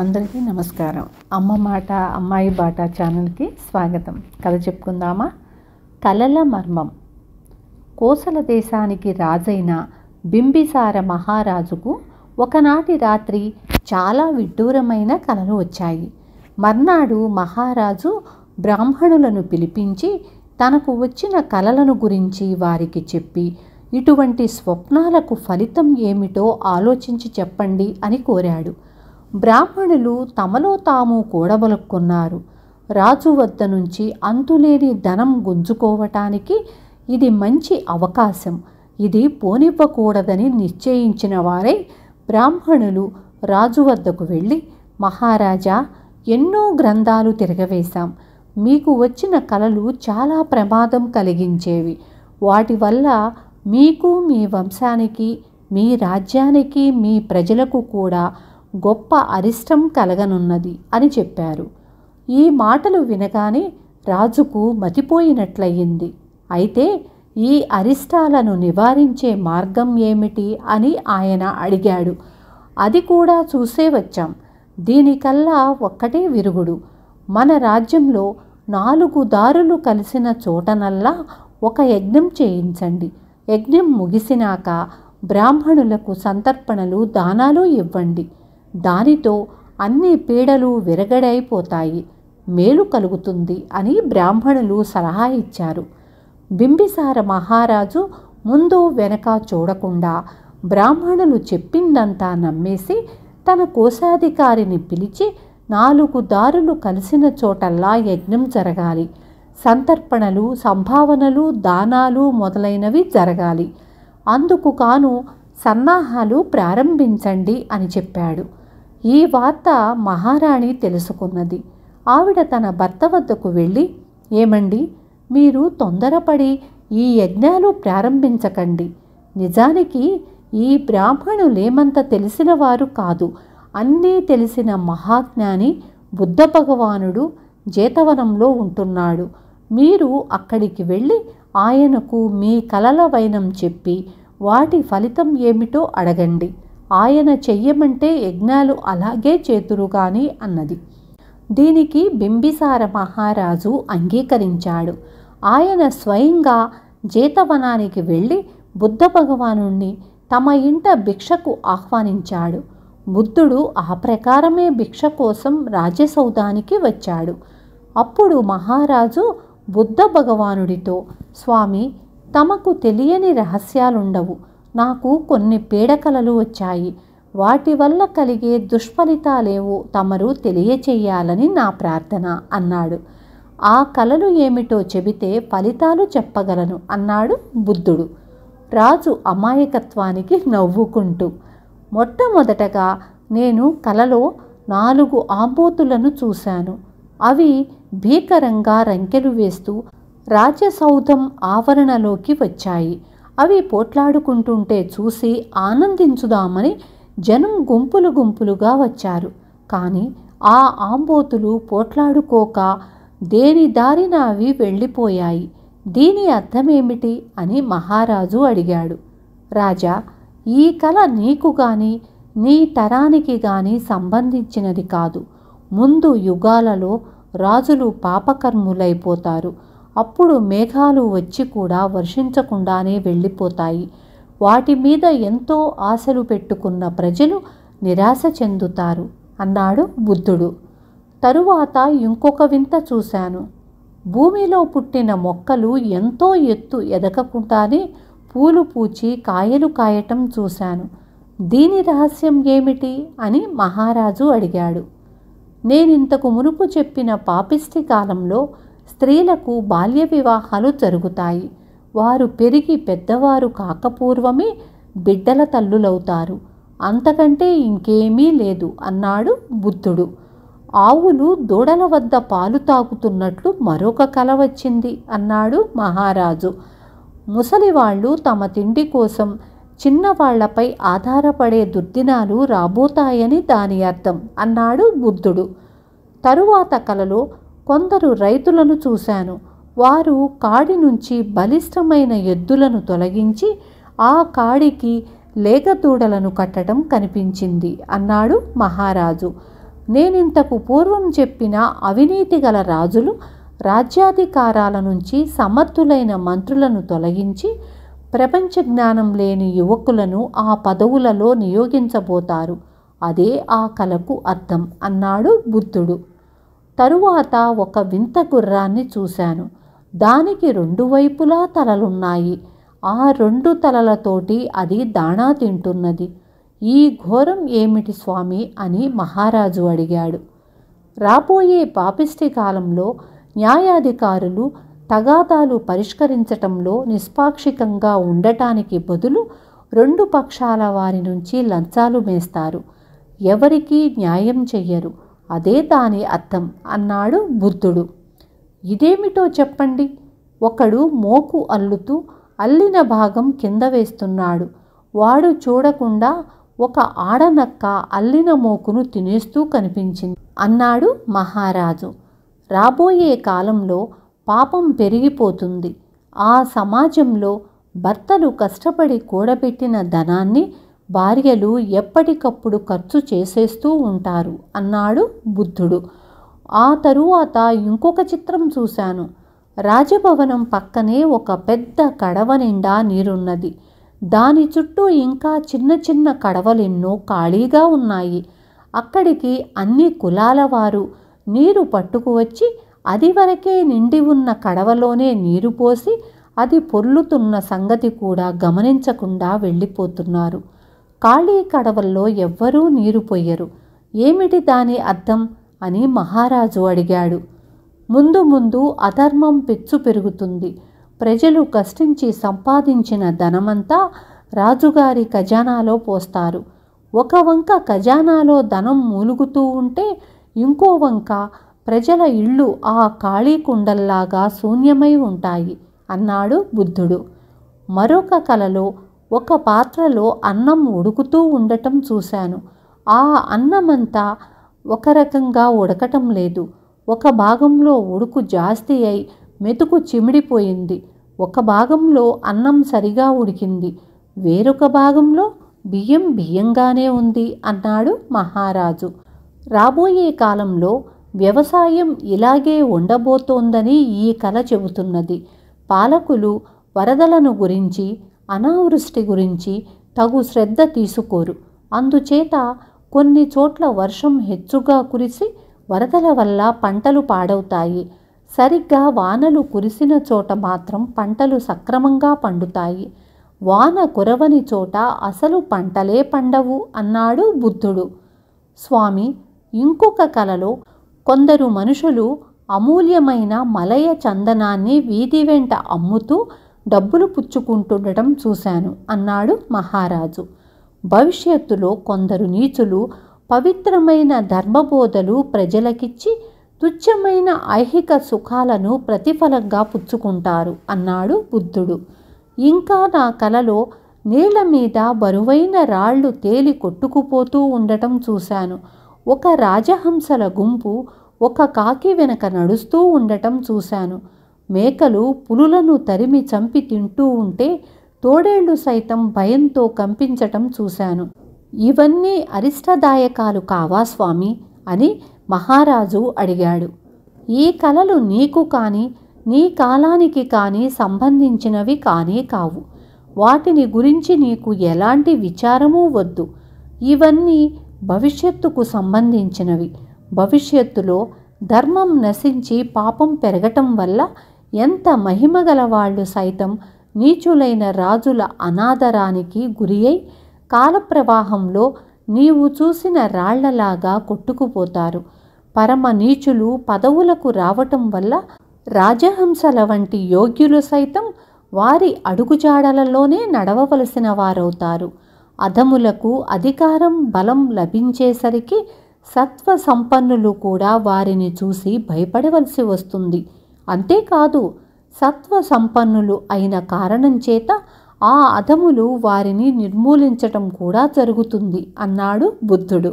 అందరికీ నమస్కారం అమ్మ మాట అమ్మాయి బాట ఛానల్కి స్వాగతం కథ చెప్పుకుందామా కలల మర్మం కోసల దేశానికి రాజైన బింబిసార మహారాజుకు ఒకనాటి రాత్రి చాలా విడ్డూరమైన కలలు వచ్చాయి మర్నాడు మహారాజు బ్రాహ్మణులను పిలిపించి తనకు వచ్చిన కలలను గురించి వారికి చెప్పి ఇటువంటి స్వప్నాలకు ఫలితం ఏమిటో ఆలోచించి చెప్పండి అని కోరాడు బ్రాహ్మణులు తమలో తాము కూడబలుక్కున్నారు రాజు వద్ద నుంచి అంతులేని ధనం గుంజుకోవటానికి ఇది మంచి అవకాశం ఇది పోనివ్వకూడదని నిశ్చయించిన వారై బ్రాహ్మణులు రాజు వద్దకు వెళ్ళి మహారాజా ఎన్నో గ్రంథాలు తిరగవేశాం మీకు వచ్చిన కలలు చాలా ప్రమాదం కలిగించేవి వాటి వల్ల మీకు మీ వంశానికి మీ రాజ్యానికి మీ ప్రజలకు కూడా గొప్ప అరిష్టం కలగనున్నది అని చెప్పారు ఈ మాటలు వినగానే రాజుకు మతిపోయినట్లయింది అయితే ఈ అరిష్టాలను నివారించే మార్గం ఏమిటి అని ఆయన అడిగాడు అది కూడా చూసే వచ్చాం దీనికల్లా ఒక్కటే విరుగుడు మన రాజ్యంలో నాలుగు దారులు కలిసిన చోటనల్లా ఒక యజ్ఞం చేయించండి యజ్ఞం ముగిసినాక బ్రాహ్మణులకు సంతర్పణలు దానాలు ఇవ్వండి దానితో అన్ని పీడలు విరగడైపోతాయి మేలు కలుగుతుంది అని బ్రాహ్మణులు సలహా ఇచ్చారు బింబిసార మహారాజు ముందు వెనక చూడకుండా బ్రాహ్మణులు చెప్పిందంతా నమ్మేసి తన కోశాధికారిని పిలిచి నాలుగు దారులు కలిసిన చోటల్లా యజ్ఞం జరగాలి సంతర్పణలు సంభావనలు దానాలు మొదలైనవి జరగాలి అందుకు కాను సన్నాహాలు ప్రారంభించండి అని చెప్పాడు ఈ వార్త మహారాణి తెలుసుకున్నది ఆవిడ తన భర్త వద్దకు వెళ్ళి ఏమండి మీరు తొందరపడి ఈ యజ్ఞాలు ప్రారంభించకండి నిజానికి ఈ బ్రాహ్మణులేమంత తెలిసిన వారు కాదు అన్నీ తెలిసిన మహాజ్ఞాని బుద్ధ భగవానుడు జేతవనంలో ఉంటున్నాడు మీరు అక్కడికి వెళ్ళి ఆయనకు మీ కలల వైనం చెప్పి వాటి ఫలితం ఏమిటో అడగండి ఆయన చెయ్యమంటే యజ్ఞాలు అలాగే చేతురు కానీ అన్నది దీనికి బింబిసార మహారాజు అంగీకరించాడు ఆయన స్వయంగా జీతవనానికి వెళ్ళి బుద్ధ భగవాను తమ ఇంట భిక్షకు ఆహ్వానించాడు బుద్ధుడు ఆ ప్రకారమే భిక్ష కోసం రాజసౌధానికి వచ్చాడు అప్పుడు మహారాజు బుద్ధ భగవానుడితో స్వామి తమకు తెలియని రహస్యాలుండవు నాకు కొన్ని పీడకలలు వచ్చాయి వాటి వల్ల కలిగే దుష్ఫలితాలేవో తమరు తెలియచేయాలని నా ప్రార్థన అన్నాడు ఆ కలలు ఏమిటో చెబితే ఫలితాలు చెప్పగలను అన్నాడు బుద్ధుడు రాజు అమాయకత్వానికి నవ్వుకుంటూ మొట్టమొదటగా నేను కలలో నాలుగు ఆంబోతులను చూశాను అవి భీకరంగా రంకెలు వేస్తూ రాజసౌధం ఆవరణలోకి వచ్చాయి అవి పోట్లాడుకుంటుంటే చూసి ఆనందించుదామని జనం గుంపులు గుంపులుగా వచ్చారు కానీ ఆ ఆంబోతులు పోట్లాడుకోక దేని దారిన అవి వెళ్ళిపోయాయి దీని అర్థమేమిటి అని మహారాజు అడిగాడు రాజా ఈ కళ నీకు గాని నీ తరానికి గాని సంబంధించినది కాదు ముందు యుగాలలో రాజులు పాపకర్ములైపోతారు అప్పుడు మేఘాలు వచ్చి కూడా వర్షించకుండానే వెళ్ళిపోతాయి వాటి మీద ఎంతో ఆశలు పెట్టుకున్న ప్రజలు నిరాశ చెందుతారు అన్నాడు బుద్ధుడు తరువాత ఇంకొక వింత చూశాను భూమిలో పుట్టిన మొక్కలు ఎంతో ఎత్తు ఎదగకుండానే పూలు పూచి కాయలు కాయటం చూశాను దీని రహస్యం ఏమిటి అని మహారాజు అడిగాడు నేనింతకు మునుపు చెప్పిన పాపిష్టి కాలంలో స్త్రీలకు బాల్య వివాహాలు జరుగుతాయి వారు పెరిగి పెద్దవారు కాకపూర్వమే బిడ్డల తల్లులవుతారు అంతకంటే ఇంకేమీ లేదు అన్నాడు బుద్ధుడు ఆవులు దూడల వద్ద పాలు తాగుతున్నట్లు మరొక కల వచ్చింది అన్నాడు మహారాజు ముసలివాళ్ళు తమ తిండి కోసం చిన్నవాళ్లపై ఆధారపడే దుర్దినాలు రాబోతాయని దాని అర్థం అన్నాడు బుద్ధుడు తరువాత కలలో కొందరు రైతులను చూశాను వారు కాడి నుంచి బలిష్టమైన ఎద్దులను తొలగించి ఆ కాడికి లేగదూడలను కట్టడం కనిపించింది అన్నాడు మహారాజు నేనింతకు పూర్వం చెప్పిన అవినీతి గల రాజులు రాజ్యాధికారాల నుంచి సమర్థులైన మంత్రులను తొలగించి ప్రపంచ జ్ఞానం లేని యువకులను ఆ పదవులలో నియోగించబోతారు అదే ఆ కలకు అర్థం అన్నాడు బుద్ధుడు తరువాత ఒక వింత గుర్రాన్ని చూశాను దానికి రెండు వైపులా తలలున్నాయి ఆ రెండు తలలతోటి అది దాణా తింటున్నది ఈ ఘోరం ఏమిటి స్వామి అని మహారాజు అడిగాడు రాబోయే పాపిష్టి కాలంలో న్యాయాధికారులు తగాదాలు పరిష్కరించటంలో నిష్పాక్షికంగా ఉండటానికి బదులు రెండు పక్షాల వారి నుంచి లంచాలు మేస్తారు ఎవరికీ న్యాయం చెయ్యరు అదే దాని అర్థం అన్నాడు బుద్ధుడు ఇదేమిటో చెప్పండి ఒకడు మోకు అల్లుతూ అల్లిన భాగం కింద వేస్తున్నాడు వాడు చూడకుండా ఒక ఆడనక్క అల్లిన మోకును తినేస్తూ కనిపించింది అన్నాడు మహారాజు రాబోయే కాలంలో పాపం పెరిగిపోతుంది ఆ సమాజంలో భర్తలు కష్టపడి కూడబెట్టిన ధనాన్ని భార్యలు ఎప్పటికప్పుడు ఖర్చు చేసేస్తూ ఉంటారు అన్నాడు బుద్ధుడు ఆ తరువాత ఇంకొక చిత్రం చూశాను రాజభవనం పక్కనే ఒక పెద్ద కడవ నిండా నీరున్నది దాని చుట్టూ ఇంకా చిన్న చిన్న కడవలెన్నో ఖాళీగా ఉన్నాయి అక్కడికి అన్ని కులాల వారు నీరు పట్టుకువచ్చి అది వరకే నిండి ఉన్న కడవలోనే నీరు పోసి అది పొర్లుతున్న సంగతి కూడా గమనించకుండా వెళ్ళిపోతున్నారు ఖాళీ కడవల్లో ఎవ్వరూ నీరు పొయ్యరు ఏమిటి దాని అర్థం అని మహారాజు అడిగాడు ముందు ముందు అధర్మం పెచ్చు పెరుగుతుంది ప్రజలు కష్టించి సంపాదించిన ధనమంతా రాజుగారి ఖజానాలో పోస్తారు ఒక వంక ఖజానాలో ధనం మూలుగుతూ ఉంటే ఇంకో వంక ప్రజల ఇళ్ళు ఆ ఖాళీ కుండల్లాగా శూన్యమై ఉంటాయి అన్నాడు బుద్ధుడు మరొక కలలో ఒక పాత్రలో అన్నం ఉడుకుతూ ఉండటం చూశాను ఆ అన్నమంతా ఒక రకంగా ఉడకటం లేదు ఒక భాగంలో ఉడుకు జాస్తి అయి మెతుకు చిమిడిపోయింది ఒక భాగంలో అన్నం సరిగా ఉడికింది వేరొక భాగంలో బియ్యం బియ్యంగానే ఉంది అన్నాడు మహారాజు రాబోయే కాలంలో వ్యవసాయం ఇలాగే ఉండబోతోందని ఈ కళ చెబుతున్నది పాలకులు వరదలను గురించి అనావృష్టి గురించి తగు శ్రద్ధ తీసుకోరు అందుచేత కొన్ని చోట్ల వర్షం హెచ్చుగా కురిసి వరదల వల్ల పంటలు పాడవుతాయి సరిగ్గా వానలు కురిసిన చోట మాత్రం పంటలు సక్రమంగా పండుతాయి వాన కురవని చోట అసలు పంటలే పండవు అన్నాడు బుద్ధుడు స్వామి ఇంకొక కలలో కొందరు మనుషులు అమూల్యమైన మలయ చందనాన్ని వీధి వెంట అమ్ముతూ డబ్బులు పుచ్చుకుంటుండటం చూశాను అన్నాడు మహారాజు భవిష్యత్తులో కొందరు నీచులు పవిత్రమైన ధర్మబోధలు ప్రజలకిచ్చి తుచ్చమైన ఐహిక సుఖాలను ప్రతిఫలంగా పుచ్చుకుంటారు అన్నాడు బుద్ధుడు ఇంకా నా కలలో నేల మీద బరువైన రాళ్ళు తేలి కొట్టుకుపోతూ ఉండటం చూశాను ఒక రాజహంసల గుంపు ఒక కాకి వెనక నడుస్తూ ఉండటం చూశాను మేకలు పులులను తరిమి చంపి తింటూ ఉంటే తోడేళ్లు సైతం భయంతో కంపించటం చూశాను ఇవన్నీ అరిష్టదాయకాలు కావా స్వామి అని మహారాజు అడిగాడు ఈ కలలు నీకు కానీ నీ కాలానికి కానీ సంబంధించినవి కానీ కావు వాటిని గురించి నీకు ఎలాంటి విచారమూ వద్దు ఇవన్నీ భవిష్యత్తుకు సంబంధించినవి భవిష్యత్తులో ధర్మం నశించి పాపం పెరగటం వల్ల ఎంత మహిమగల వాళ్ళు సైతం నీచులైన రాజుల అనాదరానికి గురి అయి కాలప్రవాహంలో నీవు చూసిన రాళ్లలాగా కొట్టుకుపోతారు పరమ నీచులు పదవులకు రావటం వల్ల రాజహంసల వంటి యోగ్యులు సైతం వారి అడుగుజాడలలోనే నడవవలసిన వారవుతారు అధములకు అధికారం బలం లభించేసరికి సత్వ సంపన్నులు కూడా వారిని చూసి భయపడవలసి వస్తుంది అంతేకాదు సత్వ సంపన్నులు అయిన కారణం చేత ఆ అధములు వారిని నిర్మూలించటం కూడా జరుగుతుంది అన్నాడు బుద్ధుడు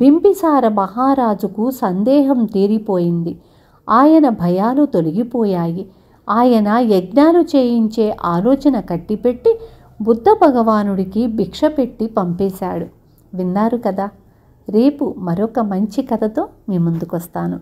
బింబిసార మహారాజుకు సందేహం తీరిపోయింది ఆయన భయాలు తొలగిపోయాయి ఆయన యజ్ఞాలు చేయించే ఆలోచన కట్టిపెట్టి బుద్ధ భగవానుడికి భిక్ష పెట్టి పంపేశాడు విన్నారు కదా రేపు మరొక మంచి కథతో మీ ముందుకొస్తాను